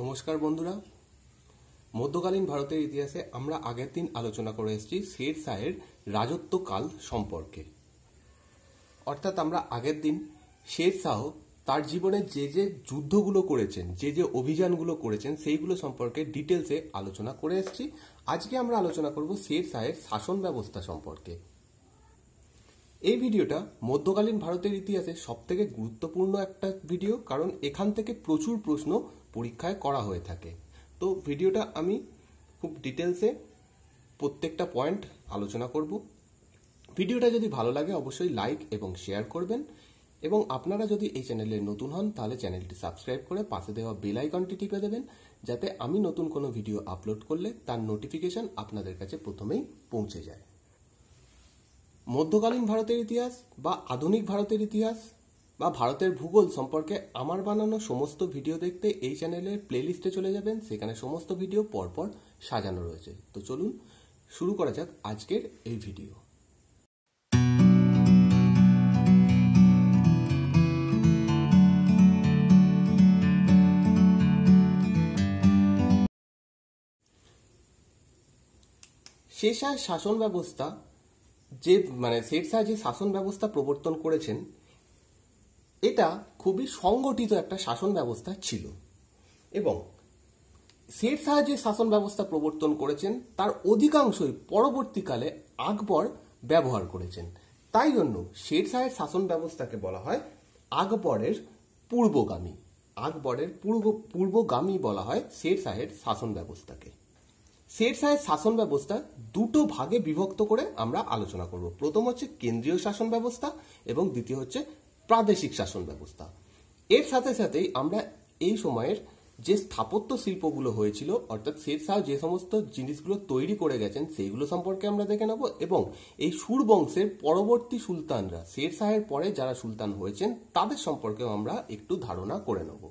নমস্কার বন্ধুরা মধ্যকালীন ভারতের ইতিহাসে আমরা আগের দিন আলোচনা করে এসেছি শের শাহের রাজত্বকাল সম্পর্কে অর্থাৎ আমরা আগের দিন শের শাহ তার জীবনে যে যে যুদ্ধগুলো করেছেন যে যে অভিযানগুলো করেছেন সেইগুলো সম্পর্কে ডিটেলসে আলোচনা করে এসেছি আজকে আমরা আলোচনা করব শের শাহের শাসন ব্যবস্থা সম্পর্কে এই ভিডিওটা মধ্যকালীন ভারতের ইতিহাসে সবথেকে গুরুত্বপূর্ণ একটা ভিডিও কারণ এখান থেকে প্রচুর প্রশ্ন পরীক্ষায় করা হয়ে থাকে তো ভিডিওটা আমি খুব ডিটেলসে প্রত্যেকটা পয়েন্ট আলোচনা করব ভিডিওটা যদি ভালো লাগে অবশ্যই লাইক এবং শেয়ার করবেন এবং আপনারা যদি এই চ্যানেলে নতুন হন তাহলে চ্যানেলটি সাবস্ক্রাইব করে পাশে দেওয়া বেল আইকনটি টিপে দেবেন যাতে আমি নতুন কোনো ভিডিও আপলোড করলে তার নোটিফিকেশন আপনাদের কাছে প্রথমেই পৌঁছে যায় মধ্যকালীন ভারতের ইতিহাস বা আধুনিক ভারতের ইতিহাস বা ভারতের ভূগোল সম্পর্কে আমার বানানো সমস্ত ভিডিও দেখতে এই চ্যানেলের প্লেলিস্টে চলে যাবেন সেখানে সমস্ত ভিডিও পরপর সাজানো রয়েছে তো চলুন শুরু করা যাক আজকের এই ভিডিও শেষায় শাসন ব্যবস্থা যে মানে শের শাহ যে শাসন ব্যবস্থা প্রবর্তন করেছেন এটা খুবই সংগঠিত একটা শাসন ব্যবস্থা ছিল এবং শের শাহ যে শাসন ব্যবস্থা প্রবর্তন করেছেন তার অধিকাংশই পরবর্তীকালে আকবর ব্যবহার করেছেন তাই জন্য শের শাহের শাসন ব্যবস্থাকে বলা হয় আকবরের পূর্বগামী আকবরের পূর্ব পূর্বগামী বলা হয় শের শাহের শাসন ব্যবস্থাকে শের শাহের শাসন ব্যবস্থা দুটো ভাগে বিভক্ত করে আমরা আলোচনা করব প্রথম হচ্ছে কেন্দ্রীয় শাসন ব্যবস্থা এবং দ্বিতীয় হচ্ছে প্রাদেশিক শাসন ব্যবস্থা এর সাথে সাথেই আমরা এই সময়ের যে স্থাপত্য শিল্পগুলো হয়েছিল অর্থাৎ শের শাহ যে সমস্ত জিনিসগুলো তৈরি করে গেছেন সেইগুলো সম্পর্কে আমরা দেখে নেব এবং এই সুর বংশের পরবর্তী সুলতানরা শের শাহের পরে যারা সুলতান হয়েছেন তাদের সম্পর্কেও আমরা একটু ধারণা করে নেবো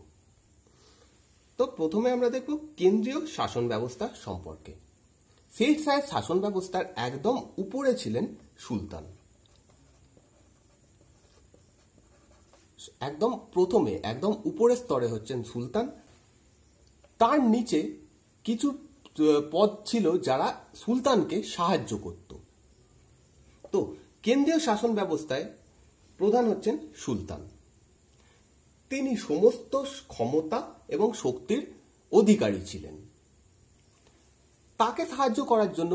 তো প্রথমে আমরা দেখব কেন্দ্রীয় শাসন ব্যবস্থা সম্পর্কে শের শাহের শাসন ব্যবস্থার একদম উপরে ছিলেন সুলতান একদম প্রথমে একদম উপরের স্তরে হচ্ছেন সুলতান তার নিচে কিছু পদ ছিল যারা সুলতানকে সাহায্য করত তো কেন্দ্রীয় শাসন ব্যবস্থায় প্রধান হচ্ছেন সুলতান তিনি সমস্ত ক্ষমতা এবং শক্তির অধিকারী ছিলেন তাকে সাহায্য করার জন্য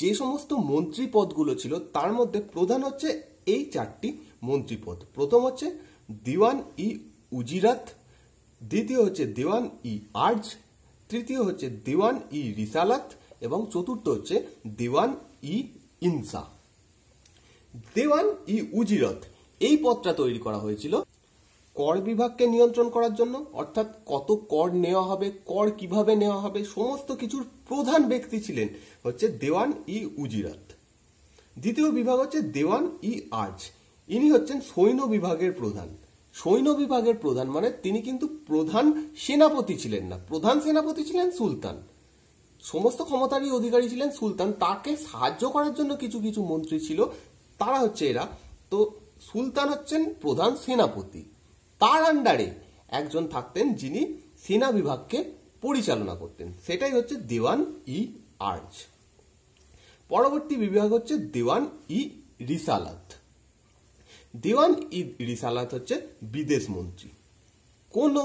যে সমস্ত মন্ত্রী পদগুলো ছিল তার মধ্যে প্রধান হচ্ছে এই চারটি মন্ত্রী পদ প্রথম হচ্ছে দিওয়ান ই উজিরাত দ্বিতীয় হচ্ছে দিওয়ান ই আর্জ তৃতীয় হচ্ছে দিওয়ান ই রিসালাত এবং চতুর্থ হচ্ছে দিওয়ান ই ইনসা দেওয়ান ই উজিরত এই পদটা তৈরি করা হয়েছিল কর বিভাগকে নিয়ন্ত্রণ করার জন্য অর্থাৎ কত কর নেওয়া হবে কর কিভাবে নেওয়া হবে সমস্ত কিছুর প্রধান ব্যক্তি ছিলেন হচ্ছে দেওয়ান ই উজিরাত দ্বিতীয় বিভাগ হচ্ছে দেওয়ান ই আজ ইনি হচ্ছেন সৈন্য বিভাগের প্রধান সৈন্য বিভাগের প্রধান মানে তিনি কিন্তু প্রধান সেনাপতি ছিলেন না প্রধান সেনাপতি ছিলেন সুলতান সমস্ত ক্ষমতারই অধিকারী ছিলেন সুলতান তাকে সাহায্য করার জন্য কিছু কিছু মন্ত্রী ছিল তারা হচ্ছে এরা তো সুলতান হচ্ছেন প্রধান সেনাপতি তার আন্ডারে একজন থাকতেন যিনি সেনা বিভাগকে পরিচালনা করতেন সেটাই হচ্ছে দেওয়ান ই আর্জ পরবর্তী বিভাগ হচ্ছে দেওয়ান ই রিসালাত দেওয়ান ই রিসালাত হচ্ছে বিদেশ মন্ত্রী কোনো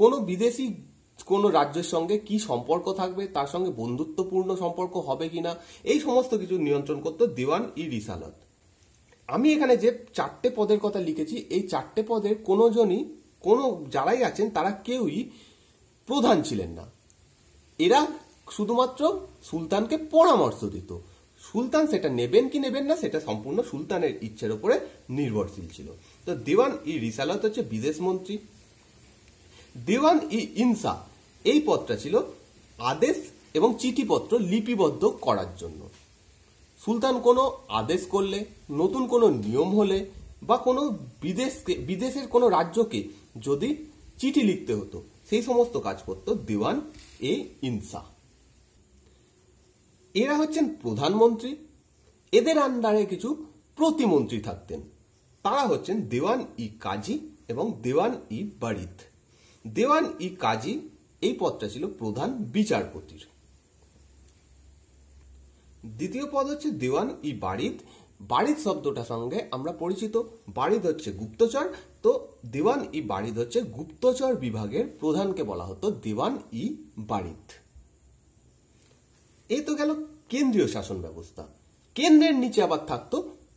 কোনো বিদেশি কোনো রাজ্যের সঙ্গে কি সম্পর্ক থাকবে তার সঙ্গে বন্ধুত্বপূর্ণ সম্পর্ক হবে কিনা এই সমস্ত কিছু নিয়ন্ত্রণ করত দেওয়ান ই রিসালাত আমি এখানে যে চারটে পদের কথা লিখেছি এই চারটে পদের কোনো জনই কোনো যারাই আছেন তারা কেউই প্রধান ছিলেন না এরা শুধুমাত্র সুলতানকে পরামর্শ দিত সুলতান সেটা নেবেন কি নেবেন না সেটা সম্পূর্ণ সুলতানের ইচ্ছের উপরে নির্ভরশীল ছিল তো দেওয়ান ই রিসালত হচ্ছে বিদেশ মন্ত্রী দেওয়ান ই ইনসা এই পদটা ছিল আদেশ এবং চিঠিপত্র লিপিবদ্ধ করার জন্য সুলতান কোনো আদেশ করলে নতুন কোনো নিয়ম হলে বা কোনো বিদেশকে বিদেশের কোনো রাজ্যকে যদি চিঠি লিখতে হতো সেই সমস্ত কাজ করত দিওয়ান এ ইনসা এরা হচ্ছেন প্রধানমন্ত্রী এদের আন্ডারে কিছু প্রতিমন্ত্রী থাকতেন তারা হচ্ছেন দেওয়ান ই কাজী এবং দেওয়ান ই বারিদ দেওয়ান ই কাজী এই পদটা ছিল প্রধান বিচারপতির দ্বিতীয় পদ হচ্ছে দেওয়ান ই বাড়িত বাড়িত শব্দটা সঙ্গে আমরা পরিচিত বাড়িত হচ্ছে গুপ্তচর তো দেওয়ান ই বাড়িত হচ্ছে গুপ্তচর বিভাগের প্রধানকে বলা হতো দেওয়ান ই বাড়িত এই তো গেল কেন্দ্রীয় শাসন ব্যবস্থা কেন্দ্রের নিচে আবার থাকতো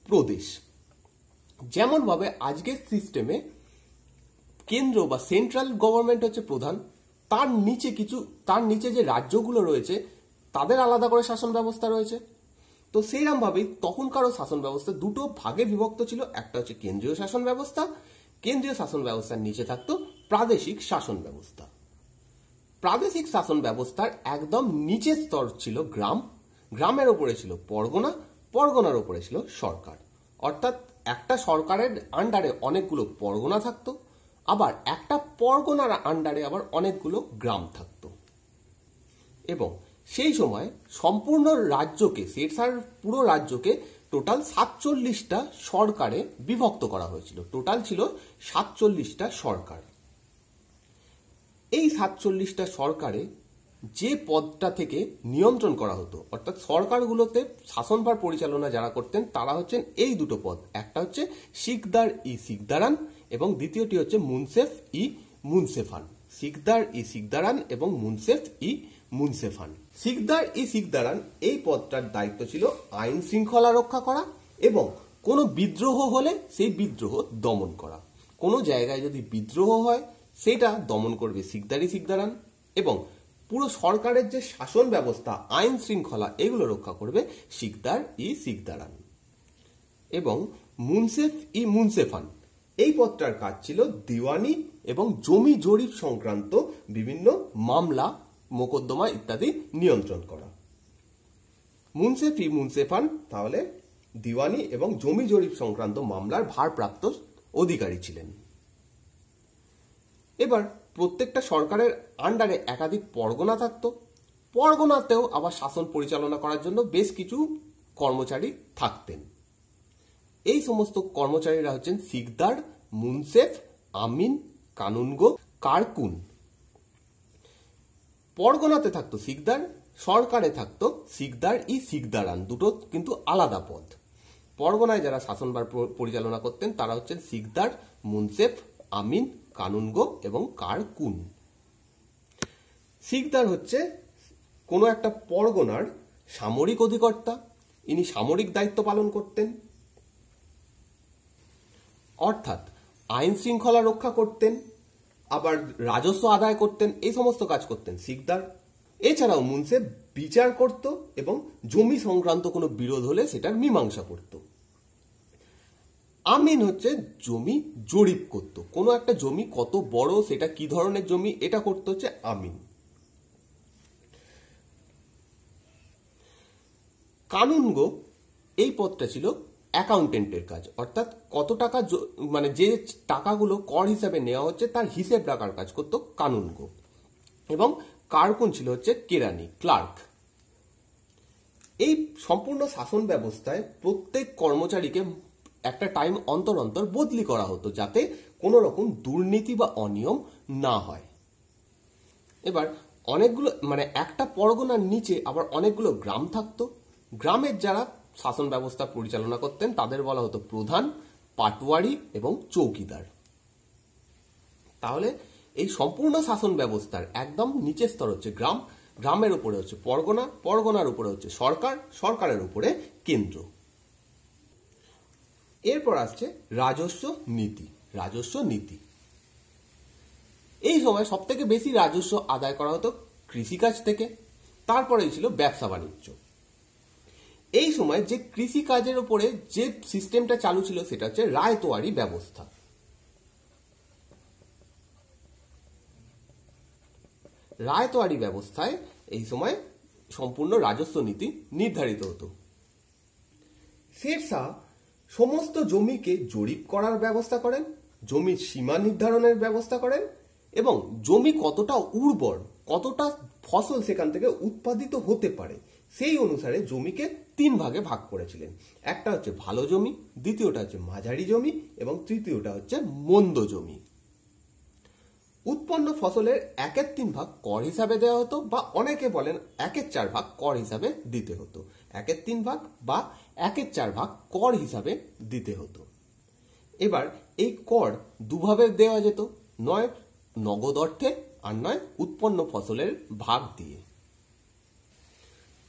প্রদেশ যেমন ভাবে আজকের সিস্টেমে কেন্দ্র বা সেন্ট্রাল গভর্নমেন্ট হচ্ছে প্রধান তার নিচে কিছু তার নিচে যে রাজ্যগুলো রয়েছে তাদের আলাদা করে শাসন ব্যবস্থা রয়েছে তো সেইরকমভাবেই তখনকারও শাসন ব্যবস্থা দুটো ভাগে বিভক্ত ছিল একটা হচ্ছে কেন্দ্রীয় শাসন ব্যবস্থা কেন্দ্রীয় শাসন ব্যবস্থার নিচে থাকতো প্রাদেশিক শাসন ব্যবস্থা প্রাদেশিক শাসন ব্যবস্থার একদম নিচের স্তর ছিল গ্রাম গ্রামের ওপরে ছিল পরগনা পরগনার ওপরে ছিল সরকার অর্থাৎ একটা সরকারের আন্ডারে অনেকগুলো পরগনা থাকতো আবার একটা পরগনার আন্ডারে আবার অনেকগুলো গ্রাম থাকতো এবং সেই সময় সম্পূর্ণ রাজ্যকে সিরসার পুরো রাজ্যকে টোটাল সাতচল্লিশটা সরকারে বিভক্ত করা হয়েছিল টোটাল ছিল সাতচল্লিশটা সরকার এই সাতচল্লিশটা সরকারে যে পদটা থেকে নিয়ন্ত্রণ করা হতো অর্থাৎ সরকারগুলোতে শাসনভার পরিচালনা যারা করতেন তারা হচ্ছেন এই দুটো পদ একটা হচ্ছে শিকদার ই শিকদারান এবং দ্বিতীয়টি হচ্ছে মুনসেফ ই মুনসেফান শিকদার ই শিকদারান এবং মুনসেফ ই মুনসেফান সিকদার ই সিকদারান এই পদটার দায়িত্ব ছিল আইন শৃঙ্খলা রক্ষা করা এবং কোনো বিদ্রোহ হলে সেই বিদ্রোহ দমন করা কোনো জায়গায় যদি বিদ্রোহ হয় সেটা দমন করবে সিকদারি সিকদারান এবং পুরো সরকারের যে শাসন ব্যবস্থা আইন শৃঙ্খলা এগুলো রক্ষা করবে সিকদার ই সিকদারান এবং মুনসেফ ই মুনসেফান এই পদটার কাজ ছিল দিওয়ানি এবং জমি জরিপ সংক্রান্ত বিভিন্ন মামলা মোকদ্দমা ইত্যাদি নিয়ন্ত্রণ করা মুন্সেফি মুন্সেফান তাহলে দিওয়ানি এবং জমি জরিপ সংক্রান্ত মামলার ভারপ্রাপ্ত অধিকারী ছিলেন এবার প্রত্যেকটা সরকারের আন্ডারে একাধিক পরগনা থাকত পরগনাতেও আবার শাসন পরিচালনা করার জন্য বেশ কিছু কর্মচারী থাকতেন এই সমস্ত কর্মচারীরা হচ্ছেন সিকদার মুনসেফ আমিন কানুনগো কারকুন পরগনাতে থাকতো সিকদার সরকারে থাকতো সিকদার ই সিকদারান দুটো কিন্তু আলাদা পদ পরগনায় যারা শাসনবার পরিচালনা করতেন তারা হচ্ছেন সিকদার মুনসেফ আমিন কানুনগো এবং কারকুন সিকদার হচ্ছে কোনো একটা পরগনার সামরিক অধিকর্তা ইনি সামরিক দায়িত্ব পালন করতেন অর্থাৎ আইন শৃঙ্খলা রক্ষা করতেন আবার রাজস্ব আদায় করতেন এই সমস্ত কাজ করতেন শিকদার এছাড়াও মুন্সে বিচার করত এবং জমি সংক্রান্ত কোনো বিরোধ হলে সেটার মীমাংসা করত আমিন হচ্ছে জমি জরিপ করত কোনো একটা জমি কত বড় সেটা কি ধরনের জমি এটা করতে হচ্ছে আমিন কানুনগো এই পদটা ছিল অ্যাকাউন্টেন্টের কাজ অর্থাৎ কত টাকা মানে যে টাকাগুলো কর হিসাবে নেওয়া হচ্ছে তার হিসেব রাখার কাজ করত কানুন গো এবং কার্কুন ছিল হচ্ছে কেরানি ক্লার্ক এই সম্পূর্ণ শাসন ব্যবস্থায় প্রত্যেক কর্মচারীকে একটা টাইম অন্তর অন্তর বদলি করা হতো যাতে কোনো রকম দুর্নীতি বা অনিয়ম না হয় এবার অনেকগুলো মানে একটা পরগনার নিচে আবার অনেকগুলো গ্রাম থাকতো গ্রামের যারা শাসন ব্যবস্থা পরিচালনা করতেন তাদের বলা হতো প্রধান পাটওয়ারি এবং চৌকিদার তাহলে এই সম্পূর্ণ শাসন ব্যবস্থার একদম নিচের স্তর হচ্ছে গ্রাম গ্রামের উপরে হচ্ছে পরগনা পরগনার উপরে হচ্ছে সরকার সরকারের উপরে কেন্দ্র এরপর আসছে রাজস্ব নীতি রাজস্ব নীতি এই সময় সব থেকে বেশি রাজস্ব আদায় করা হতো কৃষিকাজ থেকে তারপরেই ছিল ব্যবসা বাণিজ্য এই সময় যে কৃষি কাজের ওপরে যে সিস্টেমটা চালু ছিল সেটা হচ্ছে রায়তোয়ারি ব্যবস্থা রায়তোয়ারি ব্যবস্থায় এই সময় সম্পূর্ণ রাজস্ব নীতি নির্ধারিত হতো শেরশাহ সমস্ত জমিকে জরিপ করার ব্যবস্থা করেন জমির সীমা নির্ধারণের ব্যবস্থা করেন এবং জমি কতটা উর্বর কতটা ফসল সেখান থেকে উৎপাদিত হতে পারে সেই অনুসারে জমিকে তিন ভাগে ভাগ করেছিলেন একটা হচ্ছে ভালো জমি দ্বিতীয়টা হচ্ছে মাঝারি জমি এবং তৃতীয়টা হচ্ছে মন্দ জমি উৎপন্ন ফসলের একের তিন ভাগ কর হিসাবে দেওয়া হতো বা অনেকে বলেন একের চার ভাগ কর হিসাবে দিতে হতো একের তিন ভাগ বা একের চার ভাগ কর হিসাবে দিতে হতো এবার এই কর দুভাবে দেওয়া যেত নয় নগদ অর্থে আর নয় উৎপন্ন ফসলের ভাগ দিয়ে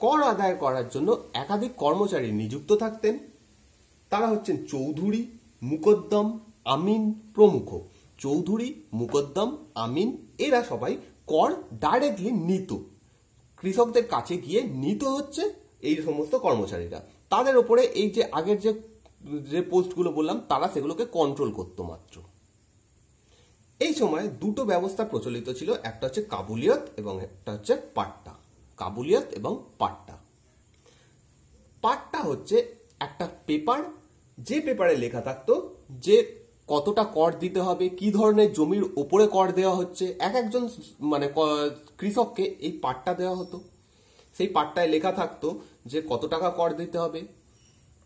কর আদায় করার জন্য একাধিক কর্মচারী নিযুক্ত থাকতেন তারা হচ্ছেন চৌধুরী মুকদ্দম আমিন প্রমুখ চৌধুরী মুকদ্দম আমিন এরা সবাই কর ডাইরেক্টলি নিত কৃষকদের কাছে গিয়ে নিত হচ্ছে এই সমস্ত কর্মচারীরা তাদের ওপরে এই যে আগের যে যে পোস্টগুলো বললাম তারা সেগুলোকে কন্ট্রোল করতো মাত্র এই সময় দুটো ব্যবস্থা প্রচলিত ছিল একটা হচ্ছে কাবুলিয়ত এবং একটা হচ্ছে পাট্টা কাবুলিয়াত এবং পাট্টা পাট্টা হচ্ছে একটা পেপার যে পেপারে লেখা থাকতো যে কতটা কর দিতে হবে কি ধরনের জমির ওপরে কর দেওয়া হচ্ছে এক একজন মানে কৃষককে এই পাট্টা দেওয়া হতো সেই পাট্টায় লেখা থাকতো যে কত টাকা কর দিতে হবে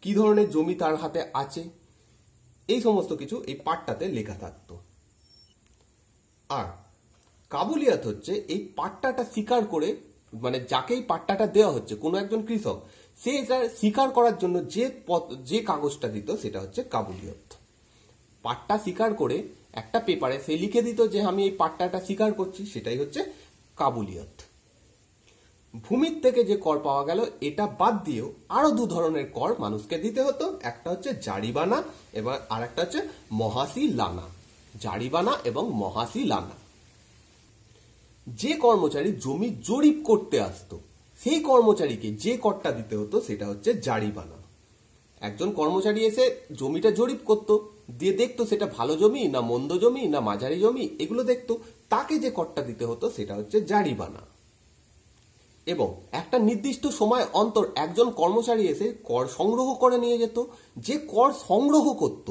কি ধরনের জমি তার হাতে আছে এই সমস্ত কিছু এই পাট্টাতে লেখা থাকতো আর কাবুলিয়াত হচ্ছে এই পাট্টাটা স্বীকার করে মানে যাকেই পাট্টাটা দেওয়া হচ্ছে কোনো একজন কৃষক সে এটা স্বীকার করার জন্য যে যে কাগজটা দিত সেটা হচ্ছে কাবুলিয়ত পাট্টা স্বীকার করে একটা পেপারে সে লিখে দিত যে আমি এই পাট্টাটা স্বীকার করছি সেটাই হচ্ছে কাবুলিয়ত ভূমির থেকে যে কর পাওয়া গেল এটা বাদ দিয়েও আরো দু ধরনের কর মানুষকে দিতে হতো একটা হচ্ছে জারিবানা এবং আর একটা হচ্ছে মহাসি লানা জারিবানা এবং মহাসি লানা যে কর্মচারী জমি জরিপ করতে আসতো সেই কর্মচারীকে যে করটা দিতে হতো সেটা হচ্ছে জারিমানা একজন কর্মচারী এসে জমিটা জরিপ করত দিয়ে দেখতো সেটা ভালো জমি না মন্দ জমি না মাঝারি জমি এগুলো দেখতো তাকে যে করটা দিতে হতো সেটা হচ্ছে জারিমানা এবং একটা নির্দিষ্ট সময় অন্তর একজন কর্মচারী এসে কর সংগ্রহ করে নিয়ে যেত যে কর সংগ্রহ করত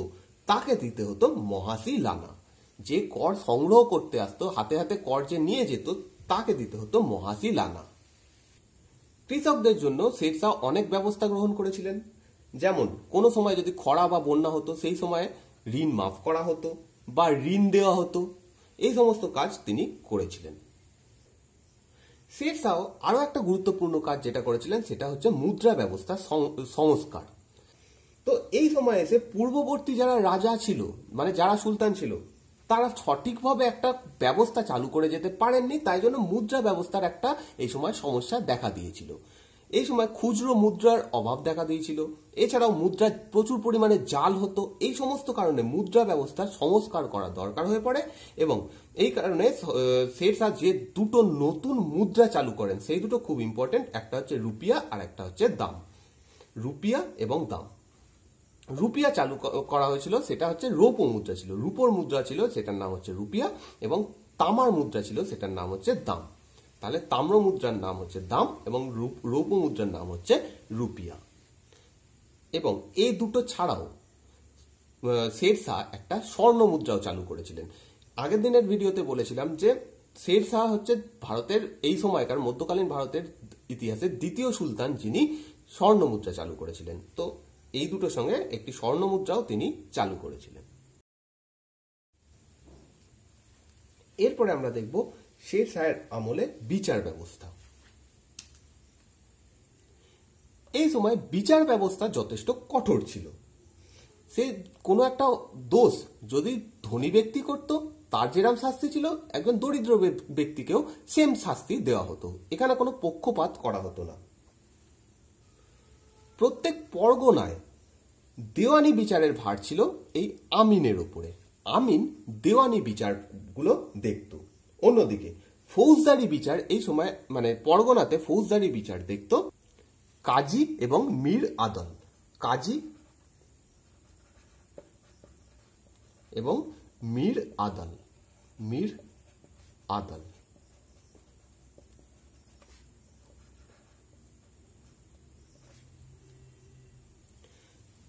তাকে দিতে হতো মহাসি লানা যে কর সংগ্রহ করতে আসতো হাতে হাতে কর যে নিয়ে যেত তাকে দিতে হতো মহাসি লানা কৃষকদের জন্য শেরশাহ অনেক ব্যবস্থা গ্রহণ করেছিলেন যেমন কোনো সময় যদি খরা বা বন্যা হতো সেই সময়ে ঋণ মাফ করা হতো বা ঋণ দেওয়া হতো এই সমস্ত কাজ তিনি করেছিলেন শেরশাহ আরও একটা গুরুত্বপূর্ণ কাজ যেটা করেছিলেন সেটা হচ্ছে মুদ্রা ব্যবস্থা সংস্কার তো এই সময় এসে পূর্ববর্তী যারা রাজা ছিল মানে যারা সুলতান ছিল তারা সঠিকভাবে একটা ব্যবস্থা চালু করে যেতে পারেননি তাই জন্য মুদ্রা ব্যবস্থার একটা এই সময় সমস্যা দেখা দিয়েছিল এই সময় খুচরো মুদ্রার অভাব দেখা দিয়েছিল এছাড়াও মুদ্রা প্রচুর পরিমাণে জাল হতো এই সমস্ত কারণে মুদ্রা ব্যবস্থার সংস্কার করা দরকার হয়ে পড়ে এবং এই কারণে শেরশাহ যে দুটো নতুন মুদ্রা চালু করেন সেই দুটো খুব ইম্পর্টেন্ট একটা হচ্ছে রুপিয়া আর একটা হচ্ছে দাম রুপিয়া এবং দাম রুপিয়া চালু করা হয়েছিল সেটা হচ্ছে রৌপ্য মুদ্রা ছিল রূপর মুদ্রা ছিল সেটার নাম হচ্ছে রুপিয়া এবং তামার মুদ্রা ছিল সেটার নাম হচ্ছে দাম তাহলে তাম্র মুদ্রার নাম হচ্ছে দাম এবং রৌপ্য মুদ্রার নাম হচ্ছে রুপিয়া এবং এই দুটো ছাড়াও শেরশাহ একটা স্বর্ণ মুদ্রাও চালু করেছিলেন আগের দিনের ভিডিওতে বলেছিলাম যে শেরশাহ হচ্ছে ভারতের এই সময়কার মধ্যকালীন ভারতের ইতিহাসে দ্বিতীয় সুলতান যিনি স্বর্ণ মুদ্রা চালু করেছিলেন তো এই দুটোর সঙ্গে একটি স্বর্ণ মুদ্রাও তিনি চালু করেছিলেন এরপরে আমরা দেখব শের শাহের আমলে বিচার ব্যবস্থা এই সময় বিচার ব্যবস্থা যথেষ্ট কঠোর ছিল সে কোনো একটা দোষ যদি ধনী ব্যক্তি করত তার যেরাম শাস্তি ছিল একজন দরিদ্র ব্যক্তিকেও সেম শাস্তি দেওয়া হতো এখানে কোনো পক্ষপাত করা হতো না প্রত্যেক পরগনায় দেওয়ানি বিচারের ভার ছিল এই আমিনের ওপরে আমিন দেওয়ানি বিচারগুলো দেখত অন্যদিকে ফৌজদারি বিচার এই সময় মানে পরগনাতে ফৌজদারি বিচার দেখত কাজী এবং মীর আদল কাজী এবং মীর আদল মীর আদল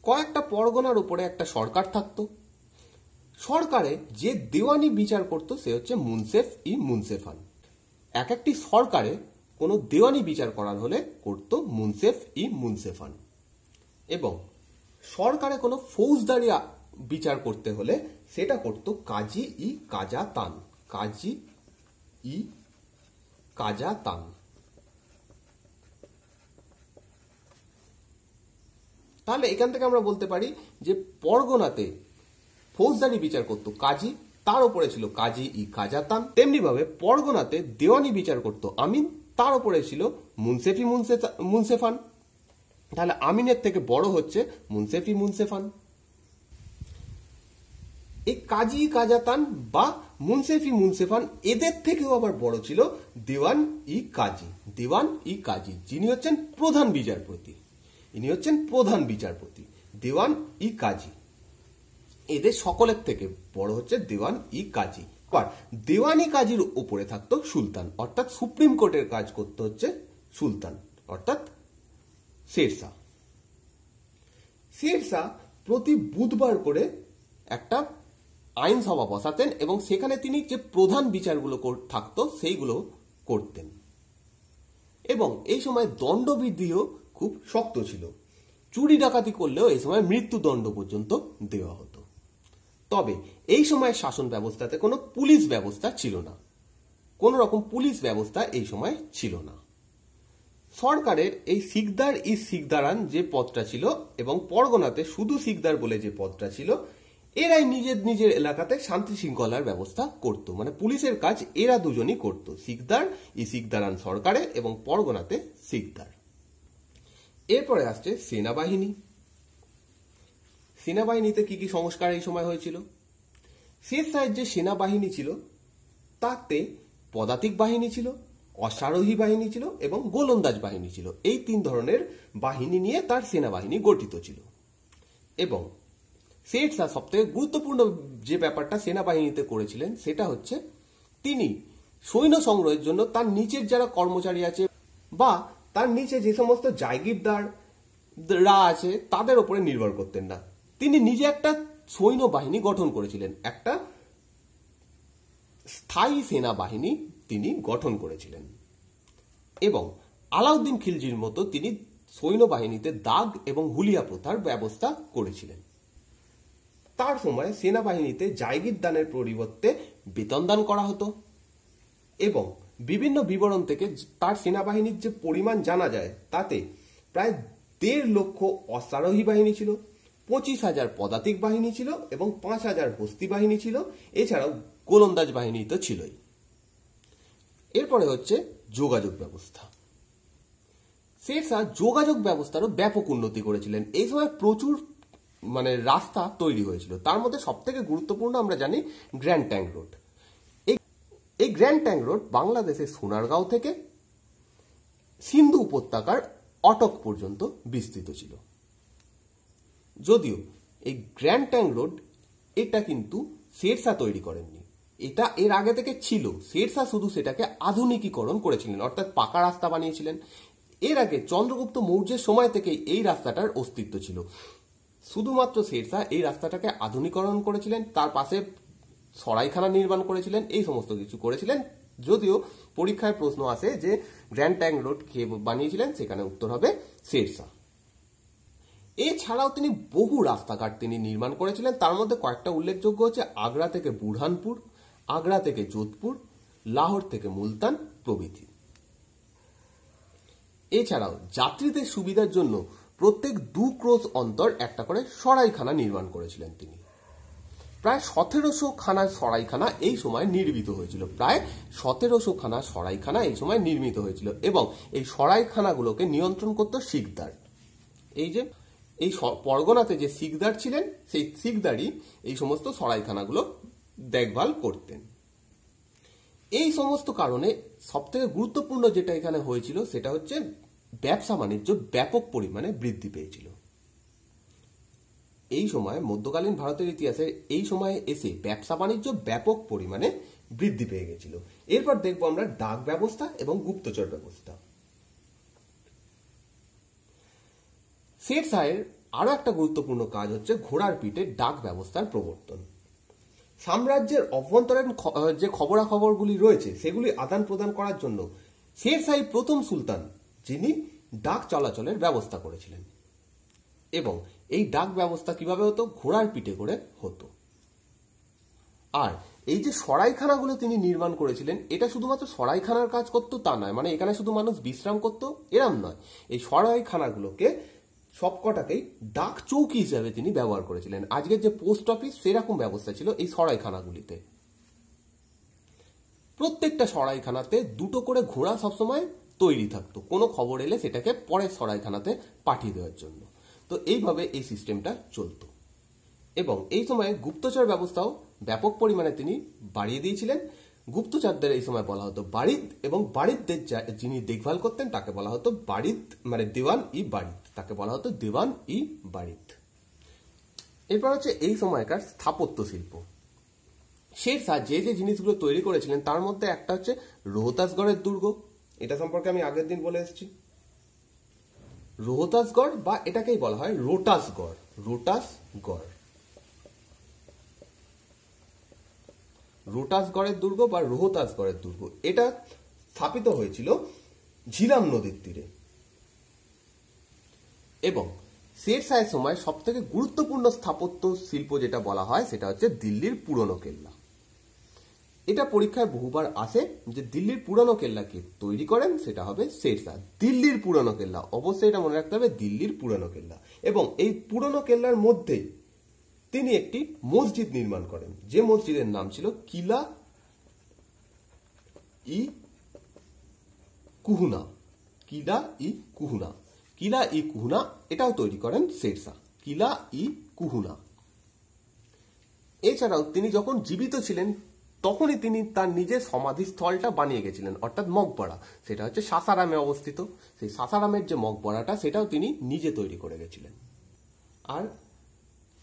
কয়েকটা পরগনার উপরে একটা সরকার থাকত সরকারে যে দেওয়ানি বিচার করত সে হচ্ছে মুনসেফ ই মুনসেফান এক একটি সরকারে কোনো দেওয়ানি বিচার করার হলে করত মুনসেফ ই মুনসেফান এবং সরকারে কোনো ফৌজদারি বিচার করতে হলে সেটা করত কাজী ই কাজা তান কাজী ই কাজা তান তাহলে এখান থেকে আমরা বলতে পারি যে পরগনাতে ফৌজদারি বিচার করত কাজী তার ওপরে ছিল কাজী ই কাজাতান তেমনিভাবে পরগনাতে দেওয়ানি বিচার করত আমিন তার ওপরে ছিল মুনসেফি মুনসেফান তাহলে আমিনের থেকে বড় হচ্ছে মুনসেফি মুনসেফান এই কাজী কাজাতান বা মুনসেফি মুনসেফান এদের থেকেও আবার বড় ছিল দেওয়ান ই কাজী দেওয়ান ই কাজী যিনি হচ্ছেন প্রধান বিচারপতি ইনি হচ্ছেন প্রধান বিচারপতি দেওয়ান ই কাজী এদের সকলের থেকে বড় হচ্ছে দেওয়ান ই কাজী আবার দেওয়ান ই কাজীর ওপরে থাকতো সুলতান অর্থাৎ সুপ্রিম কোর্টের কাজ করতে হচ্ছে সুলতান অর্থাৎ শেরশাহ শেরশাহ প্রতি বুধবার করে একটা আইনসভা বসাতেন এবং সেখানে তিনি যে প্রধান বিচারগুলো থাকতো সেইগুলো করতেন এবং এই সময় দণ্ডবিধিও খুব শক্ত ছিল চুরি ডাকাতি করলেও এই সময় মৃত্যুদণ্ড পর্যন্ত দেওয়া হতো তবে এই সময় শাসন ব্যবস্থাতে কোনো পুলিশ ব্যবস্থা ছিল না কোনো রকম পুলিশ ব্যবস্থা এই সময় ছিল না সরকারের এই সিকদার ই সিকদারান যে পদটা ছিল এবং পরগনাতে শুধু সিকদার বলে যে পদটা ছিল এরাই নিজের নিজের এলাকাতে শান্তি শৃঙ্খলার ব্যবস্থা করত মানে পুলিশের কাজ এরা দুজনই করত সিকদার ই সিকদারান সরকারে এবং পরগনাতে সিকদার এরপরে আসছে সেনাবাহিনী সেনাবাহিনীতে কি কি সংস্কার এই সময় হয়েছিল শেষ সাহেব যে সেনাবাহিনী ছিল তাতে পদাতিক বাহিনী ছিল অশ্বারোহী বাহিনী ছিল এবং গোলন্দাজ বাহিনী ছিল এই তিন ধরনের বাহিনী নিয়ে তার সেনাবাহিনী গঠিত ছিল এবং শেঠ শাহ সবথেকে গুরুত্বপূর্ণ যে ব্যাপারটা সেনাবাহিনীতে করেছিলেন সেটা হচ্ছে তিনি সৈন্য সংগ্রহের জন্য তার নিচের যারা কর্মচারী আছে বা তার নিচে যে সমস্ত জায়গিরদাররা আছে তাদের ওপরে নির্ভর করতেন না তিনি নিজে একটা সৈন্যবাহিনী গঠন করেছিলেন একটা স্থায়ী সেনাবাহিনী তিনি গঠন করেছিলেন এবং আলাউদ্দিন খিলজির মতো তিনি সৈন্যবাহিনীতে দাগ এবং হুলিয়া প্রথার ব্যবস্থা করেছিলেন তার সময় সেনাবাহিনীতে জায়গির দানের পরিবর্তে বেতন দান করা হতো এবং বিভিন্ন বিবরণ থেকে তার সেনাবাহিনীর যে পরিমাণ জানা যায় তাতে প্রায় দেড় লক্ষ অশ্বারোহী বাহিনী ছিল পঁচিশ হাজার পদাতিক বাহিনী ছিল এবং পাঁচ হাজার হস্তি বাহিনী ছিল এছাড়াও গোলন্দাজ বাহিনী তো ছিলই এরপরে হচ্ছে যোগাযোগ ব্যবস্থা শের শাহ যোগাযোগ ব্যবস্থারও ব্যাপক উন্নতি করেছিলেন এই সময় প্রচুর মানে রাস্তা তৈরি হয়েছিল তার মধ্যে সবথেকে গুরুত্বপূর্ণ আমরা জানি গ্র্যান্ড ট্যাঙ্ক রোড এই গ্র্যান্ড ট্যাং রোড বাংলাদেশের সোনারগাঁও থেকে সিন্ধু উপত্যকার অটক পর্যন্ত বিস্তৃত ছিল যদিও এই গ্র্যান্ড ট্যাং রোড এটা কিন্তু শেরশাহ তৈরি করেননি এটা এর আগে থেকে ছিল শেরশাহ শুধু সেটাকে আধুনিকীকরণ করেছিলেন অর্থাৎ পাকা রাস্তা বানিয়েছিলেন এর আগে চন্দ্রগুপ্ত মৌর্যের সময় থেকে এই রাস্তাটার অস্তিত্ব ছিল শুধুমাত্র শেরশাহ এই রাস্তাটাকে আধুনিকরণ করেছিলেন তার পাশে সরাইখানা নির্মাণ করেছিলেন এই সমস্ত কিছু করেছিলেন যদিও পরীক্ষায় প্রশ্ন আসে যে গ্র্যান্ড ট্যাং রোড কে বানিয়েছিলেন সেখানে উত্তর হবে শেরশাহ এছাড়াও তিনি বহু রাস্তাঘাট তিনি নির্মাণ করেছিলেন তার মধ্যে কয়েকটা উল্লেখযোগ্য হচ্ছে আগ্রা থেকে বুরহানপুর আগ্রা থেকে যোধপুর লাহোর থেকে মুলতান প্রভৃতি এছাড়াও যাত্রীদের সুবিধার জন্য প্রত্যেক দু ক্রোশ অন্তর একটা করে সরাইখানা নির্মাণ করেছিলেন তিনি প্রায় সতেরোশো খানা সরাইখানা এই সময় নির্মিত হয়েছিল প্রায় সতেরোশো খানা সরাইখানা এই সময় নির্মিত হয়েছিল এবং এই সরাইখানাগুলোকে নিয়ন্ত্রণ করত শিকদার এই যে এই পরগনাতে যে শিকদার ছিলেন সেই শিকদারই এই সমস্ত সরাইখানাগুলো দেখভাল করতেন এই সমস্ত কারণে সবথেকে গুরুত্বপূর্ণ যেটা এখানে হয়েছিল সেটা হচ্ছে ব্যবসা বাণিজ্য ব্যাপক পরিমাণে বৃদ্ধি পেয়েছিল এই সময় মধ্যকালীন ভারতের ইতিহাসের এই সময়ে এসে ব্যবসা বাণিজ্য ব্যাপক পরিমাণে বৃদ্ধি পেয়ে গেছিল এরপর দেখবো আমরা ডাক ব্যবস্থা এবং গুপ্তচর ব্যবস্থা শের শাহের আরো একটা গুরুত্বপূর্ণ কাজ হচ্ছে ঘোড়ার পিঠে ডাক ব্যবস্থার প্রবর্তন সাম্রাজ্যের অভ্যন্তরীণ যে খবরাখবরগুলি রয়েছে সেগুলি আদান প্রদান করার জন্য শের শাহী প্রথম সুলতান যিনি ডাক চলাচলের ব্যবস্থা করেছিলেন এবং এই ডাক ব্যবস্থা কিভাবে হতো ঘোড়ার পিঠে করে হতো আর এই যে সরাইখানাগুলো তিনি নির্মাণ করেছিলেন এটা শুধুমাত্র সরাইখানার কাজ করতো তা নয় মানে এখানে শুধু মানুষ বিশ্রাম করতো এরম নয় এই সরাইখানাগুলোকে সবকটাকেই ডাক চৌকি হিসাবে তিনি ব্যবহার করেছিলেন আজকের যে পোস্ট অফিস সেরকম ব্যবস্থা ছিল এই সরাইখানাগুলিতে প্রত্যেকটা সরাইখানাতে দুটো করে ঘোড়া সবসময় তৈরি থাকতো কোনো খবর এলে সেটাকে পরে সরাইখানাতে পাঠিয়ে দেওয়ার জন্য তো এইভাবে এই সিস্টেমটা চলত এবং এই সময়ে গুপ্তচর ব্যবস্থাও ব্যাপক পরিমাণে তিনি বাড়িয়ে দিয়েছিলেন গুপ্তচরদের এই সময় বলা হতো বাড়িদ এবং বাড়িদদের যিনি দেখভাল করতেন তাকে বলা হতো বাড়িদ মানে দেওয়ান ই বাড়িদ তাকে বলা হতো দেওয়ান ই বাড়িদ এরপর হচ্ছে এই সময়কার স্থাপত্য শিল্প সেই যে যে জিনিসগুলো তৈরি করেছিলেন তার মধ্যে একটা হচ্ছে রোহতাসগড়ের দুর্গ এটা সম্পর্কে আমি আগের দিন বলে এসেছি রোহতাসগড় বা এটাকেই বলা হয় রোটাসগড় রোটাসগড় রোটাসগড়ের দুর্গ বা রোহতাস গড়ের দুর্গ এটা স্থাপিত হয়েছিল ঝিলাম নদীর তীরে এবং শেরশাহের সময় সবথেকে গুরুত্বপূর্ণ স্থাপত্য শিল্প যেটা বলা হয় সেটা হচ্ছে দিল্লির পুরনো কেল্লা এটা পরীক্ষায় বহুবার আসে যে দিল্লির পুরানো কেল্লাকে তৈরি করেন সেটা হবে শেরশাহ দিল্লির পুরানো কেল্লা অবশ্যই এটা মনে রাখতে হবে দিল্লির পুরানো কেল্লা এবং এই পুরানো কেল্লার মধ্যেই তিনি একটি মসজিদ নির্মাণ করেন যে মসজিদের নাম ছিল কিলা ই কুহুনা কিলা ই কুহুনা কিলা ই কুহুনা এটাও তৈরি করেন শেরশাহ কিলা ই কুহুনা এছাড়াও তিনি যখন জীবিত ছিলেন তখনই তিনি তার নিজের সমাধিস্থলটা বানিয়ে গেছিলেন অর্থাৎ মকবরা সেটা হচ্ছে সাসারামে অবস্থিত সেই সাসারামের যে মকবরাটা সেটাও তিনি নিজে তৈরি করে গেছিলেন আর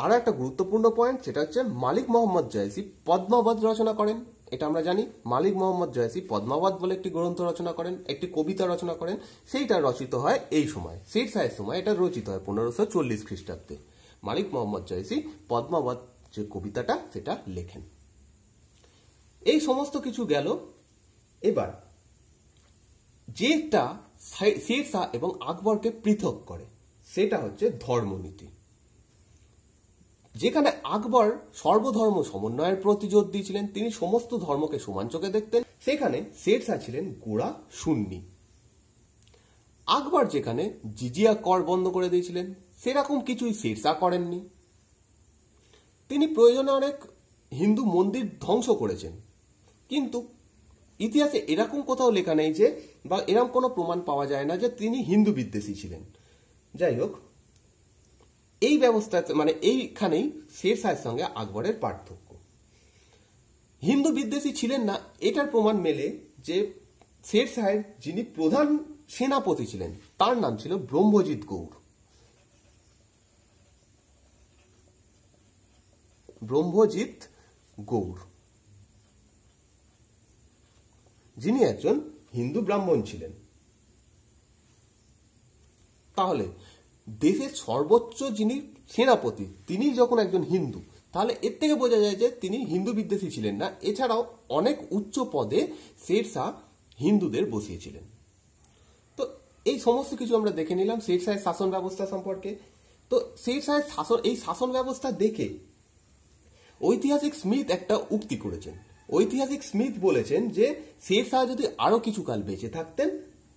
আরও একটা গুরুত্বপূর্ণ পয়েন্ট সেটা হচ্ছে মালিক মোহাম্মদ জয়সি পদ্মাবত রচনা করেন এটা আমরা জানি মালিক মোহাম্মদ জয়সি পদ্মাবাদ বলে একটি গ্রন্থ রচনা করেন একটি কবিতা রচনা করেন সেইটা রচিত হয় এই সময় সাহের সময় এটা রচিত হয় পনেরোশো চল্লিশ খ্রিস্টাব্দে মালিক মোহাম্মদ জয়সি পদ্মাবাদ যে কবিতাটা সেটা লেখেন এই সমস্ত কিছু গেল এবার যেটা শের শাহ এবং আকবরকে পৃথক করে সেটা হচ্ছে ধর্মনীতি যেখানে আকবর সর্বধর্ম সমন্বয়ের প্রতি জোর দিয়েছিলেন তিনি সমস্ত ধর্মকে সমান চোখে দেখতেন সেখানে শের শাহ ছিলেন গোড়া সুন্নি আকবর যেখানে জিজিয়া কর বন্ধ করে দিয়েছিলেন সেরকম কিছুই শের শাহ করেননি তিনি প্রয়োজনে অনেক হিন্দু মন্দির ধ্বংস করেছেন কিন্তু ইতিহাসে এরকম কোথাও লেখা নেই যে বা এরকম কোনো প্রমাণ পাওয়া যায় না যে তিনি হিন্দু বিদ্বেষী ছিলেন যাই হোক এই ব্যবস্থা মানে এইখানেই শের শাহের সঙ্গে আকবরের পার্থক্য হিন্দু বিদ্বেষী ছিলেন না এটার প্রমাণ মেলে যে শের শাহের যিনি প্রধান সেনাপতি ছিলেন তার নাম ছিল ব্রহ্মজিৎ গৌর ব্রহ্মজিৎ গৌড় যিনি একজন হিন্দু ব্রাহ্মণ ছিলেন তাহলে দেশের সর্বোচ্চ যিনি সেনাপতি তিনি যখন একজন হিন্দু তাহলে এর থেকে বোঝা যায় যে তিনি হিন্দু বিদ্বেষী ছিলেন না এছাড়াও অনেক উচ্চ পদে শেরশাহ হিন্দুদের বসিয়েছিলেন তো এই সমস্ত কিছু আমরা দেখে নিলাম শেরশাহের শাসন ব্যবস্থা সম্পর্কে তো শেরশাহের শাসন এই শাসন ব্যবস্থা দেখে ঐতিহাসিক স্মিথ একটা উক্তি করেছেন ঐতিহাসিক স্মিথ বলেছেন যে শের শাহ যদি আরও কিছুকাল বেঁচে থাকতেন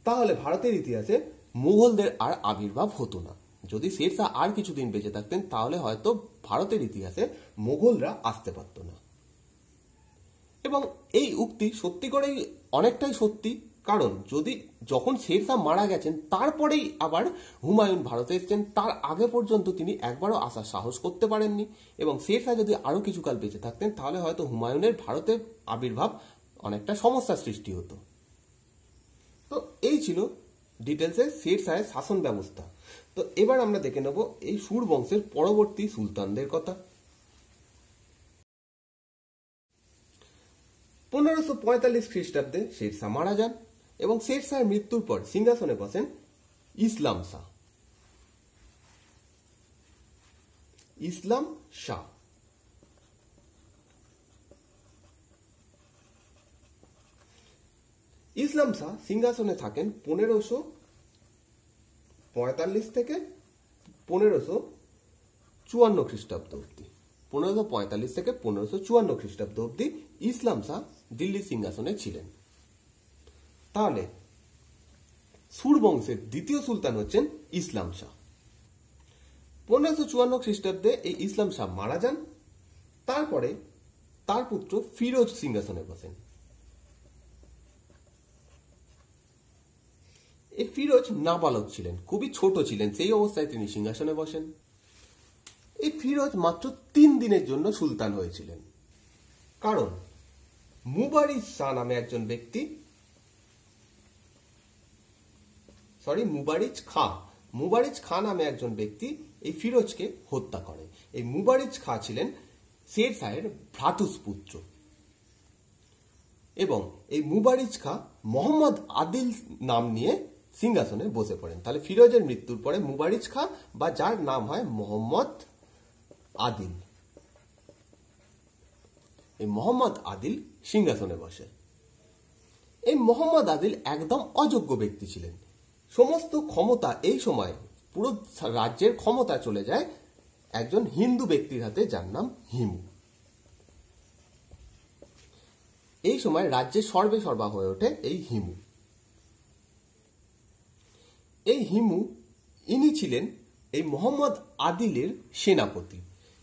তাহলে ভারতের ইতিহাসে মুঘলদের আর আবির্ভাব হতো না যদি শের শাহ আর কিছুদিন বেঁচে থাকতেন তাহলে হয়তো ভারতের ইতিহাসে মুঘলরা আসতে পারত না এবং এই উক্তি সত্যি করেই অনেকটাই সত্যি কারণ যদি যখন শের শাহ মারা গেছেন তারপরেই আবার হুমায়ুন ভারতে এসছেন তার আগে পর্যন্ত তিনি একবারও আসার সাহস করতে পারেননি এবং শের শাহ যদি আরও কিছুকাল বেঁচে থাকতেন তাহলে হয়তো হুমায়ুনের ভারতে আবির্ভাব অনেকটা সমস্যার সৃষ্টি হতো তো এই ছিল ডিটেলসে শের শাহের শাসন ব্যবস্থা তো এবার আমরা দেখে নেব এই সুর বংশের পরবর্তী সুলতানদের কথা পনেরোশো পঁয়তাল্লিশ খ্রিস্টাব্দে শেরশাহ মারা যান এবং শের শাহের মৃত্যুর পর সিংহাসনে বসেন ইসলাম শাহ ইসলাম শাহ ইসলাম শাহ সিংহাসনে থাকেন পনেরোশো পঁয়তাল্লিশ থেকে পনেরোশো চুয়ান্ন খ্রিস্টাব্দ অব্দি পনেরোশো পঁয়তাল্লিশ থেকে পনেরোশো চুয়ান্ন খ্রিস্টাব্দ অব্দি ইসলাম শাহ দিল্লি সিংহাসনে ছিলেন তাহলে সুর বংশের দ্বিতীয় সুলতান হচ্ছেন ইসলাম শাহ পনেরোশো চুয়ান্ন খ্রিস্টাব্দে এই ইসলাম শাহ মারা যান তারপরে তার পুত্র ফিরোজ সিংহাসনে বসেন এই ফিরোজ নাবালক ছিলেন খুবই ছোট ছিলেন সেই অবস্থায় তিনি সিংহাসনে বসেন এই ফিরোজ মাত্র তিন দিনের জন্য সুলতান হয়েছিলেন কারণ মুবারিস শাহ নামে একজন ব্যক্তি সরি মুবারিজ খা মুবারিজ খা নামে একজন ব্যক্তি এই ফিরোজকে হত্যা করে এই মুবারিজ খা ছিলেন শের শাহের ভ্রাতুষপুত্র এবং এই মুবারিজ খা মোহাম্মদ আদিল নাম নিয়ে সিংহাসনে বসে পড়েন তাহলে ফিরোজের মৃত্যুর পরে মুবারিজ খা বা যার নাম হয় মোহাম্মদ আদিল এই মোহাম্মদ আদিল সিংহাসনে বসে এই মোহাম্মদ আদিল একদম অযোগ্য ব্যক্তি ছিলেন সমস্ত ক্ষমতা এই সময় পুরো রাজ্যের ক্ষমতা চলে যায় একজন হিন্দু ব্যক্তির হাতে যার নাম হিমু এই সময় রাজ্যে সর্বে সর্বা হয়ে ওঠে এই হিমু এই হিমু ইনি ছিলেন এই মোহাম্মদ আদিলের সেনাপতি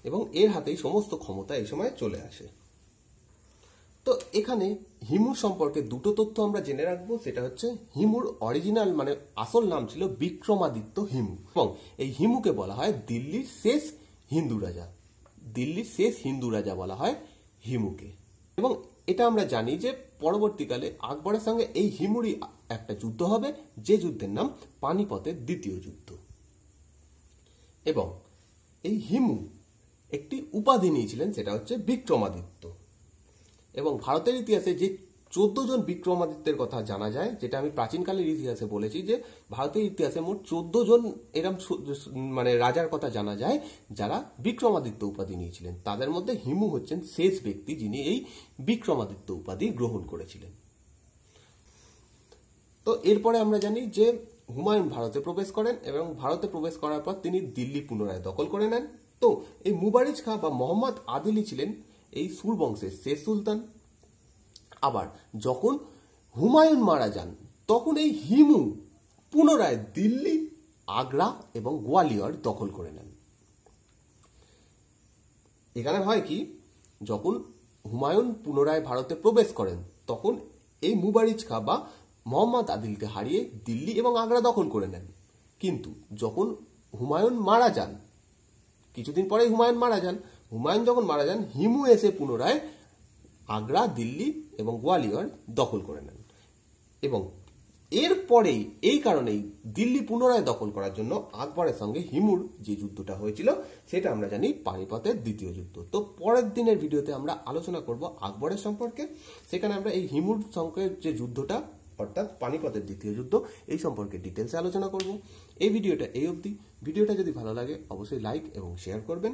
এবং এর হাতেই সমস্ত ক্ষমতা এই সময় চলে আসে তো এখানে হিমুর সম্পর্কে দুটো তথ্য আমরা জেনে রাখবো সেটা হচ্ছে হিমুর অরিজিনাল মানে আসল নাম ছিল বিক্রমাদিত্য হিমু এবং এই হিমুকে বলা হয় দিল্লির শেষ হিন্দু রাজা দিল্লির শেষ হিন্দু রাজা বলা হয় হিমুকে এবং এটা আমরা জানি যে পরবর্তীকালে আকবরের সঙ্গে এই হিমুরই একটা যুদ্ধ হবে যে যুদ্ধের নাম পানিপথের দ্বিতীয় যুদ্ধ এবং এই হিমু একটি উপাধি নিয়েছিলেন সেটা হচ্ছে বিক্রমাদিত্য এবং ভারতের ইতিহাসে যে চোদ্দ জন বিক্রমাদিত্যের কথা জানা যায় যেটা আমি প্রাচীনকালের ইতিহাসে বলেছি যে ভারতের ইতিহাসে মোট চোদ্দ জন এরম মানে রাজার কথা জানা যায় যারা বিক্রমাদিত্য উপাধি নিয়েছিলেন তাদের মধ্যে হিমু হচ্ছেন শেষ ব্যক্তি যিনি এই বিক্রমাদিত্য উপাধি গ্রহণ করেছিলেন তো এরপরে আমরা জানি যে হুমায়ুন ভারতে প্রবেশ করেন এবং ভারতে প্রবেশ করার পর তিনি দিল্লি পুনরায় দখল করে নেন তো এই মুবারিজ খাঁ বা মোহাম্মদ আদিলি ছিলেন এই সুর বংশের শেষ সুলতান আবার যখন হুমায়ুন মারা যান তখন এই হিমু পুনরায় দিল্লি আগ্রা এবং গোয়ালিয়র দখল করে নেন এখানে হয় কি যখন হুমায়ুন পুনরায় ভারতে প্রবেশ করেন তখন এই মুবারিজ খা বা মোহাম্মদ আদিলকে হারিয়ে দিল্লি এবং আগ্রা দখল করে নেন কিন্তু যখন হুমায়ুন মারা যান কিছুদিন পরেই হুমায়ুন মারা যান হুমায়ুন যখন মারা যান হিমু এসে পুনরায় আগ্রা দিল্লি এবং গোয়ালিয়র দখল করে নেন এবং এরপরেই এই কারণেই দিল্লি পুনরায় দখল করার জন্য আকবরের সঙ্গে হিমুর যে যুদ্ধটা হয়েছিল সেটা আমরা জানি পানিপথের দ্বিতীয় যুদ্ধ তো পরের দিনের ভিডিওতে আমরা আলোচনা করব আকবরের সম্পর্কে সেখানে আমরা এই হিমুর সঙ্গে যে যুদ্ধটা অর্থাৎ পানিপথের দ্বিতীয় যুদ্ধ এই সম্পর্কে ডিটেলসে আলোচনা করব এই ভিডিওটা এই অবধি ভিডিওটা যদি ভালো লাগে অবশ্যই লাইক এবং শেয়ার করবেন